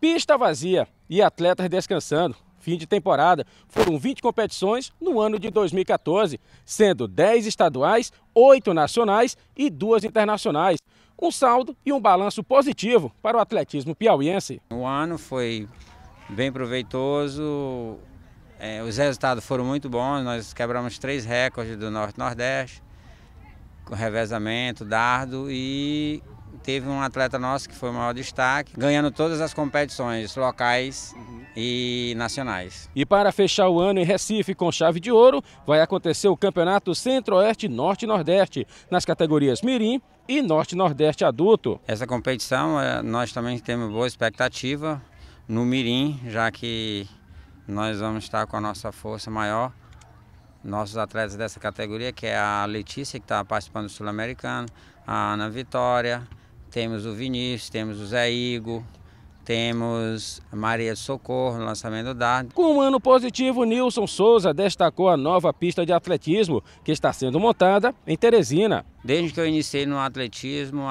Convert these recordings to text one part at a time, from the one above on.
Pista vazia e atletas descansando. Fim de temporada. Foram 20 competições no ano de 2014, sendo 10 estaduais, 8 nacionais e 2 internacionais. Um saldo e um balanço positivo para o atletismo piauiense. O ano foi bem proveitoso, é, os resultados foram muito bons. Nós quebramos três recordes do Norte-Nordeste, com revezamento, dardo e teve um atleta nosso que foi o maior destaque, ganhando todas as competições locais uhum. e nacionais. E para fechar o ano em Recife com chave de ouro, vai acontecer o Campeonato Centro-Oeste Norte Nordeste, nas categorias Mirim e Norte Nordeste Adulto. Essa competição eh, nós também temos boa expectativa no Mirim, já que nós vamos estar com a nossa força maior. Nossos atletas dessa categoria, que é a Letícia, que está participando do Sul-Americano, a Ana Vitória, temos o Vinícius, temos o Zé Igo, temos Maria do Socorro no lançamento dado. Com um ano positivo, Nilson Souza destacou a nova pista de atletismo que está sendo montada em Teresina. Desde que eu iniciei no atletismo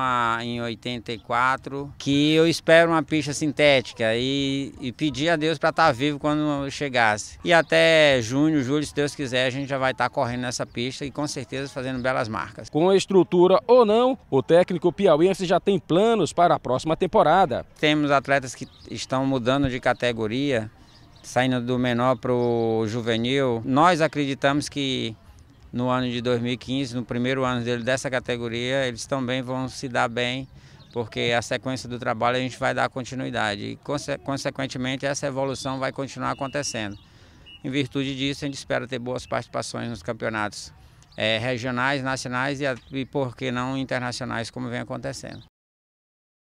em 84, que eu espero uma pista sintética e, e pedi a Deus para estar tá vivo quando chegasse. E até junho, julho, se Deus quiser, a gente já vai estar tá correndo nessa pista e com certeza fazendo belas marcas. Com estrutura ou não, o técnico piauiense já tem planos para a próxima temporada. Temos atletas atletas que estão mudando de categoria, saindo do menor para o juvenil. Nós acreditamos que no ano de 2015, no primeiro ano dele dessa categoria, eles também vão se dar bem, porque a sequência do trabalho a gente vai dar continuidade e, conse consequentemente, essa evolução vai continuar acontecendo. Em virtude disso, a gente espera ter boas participações nos campeonatos é, regionais, nacionais e, e, por que não, internacionais, como vem acontecendo.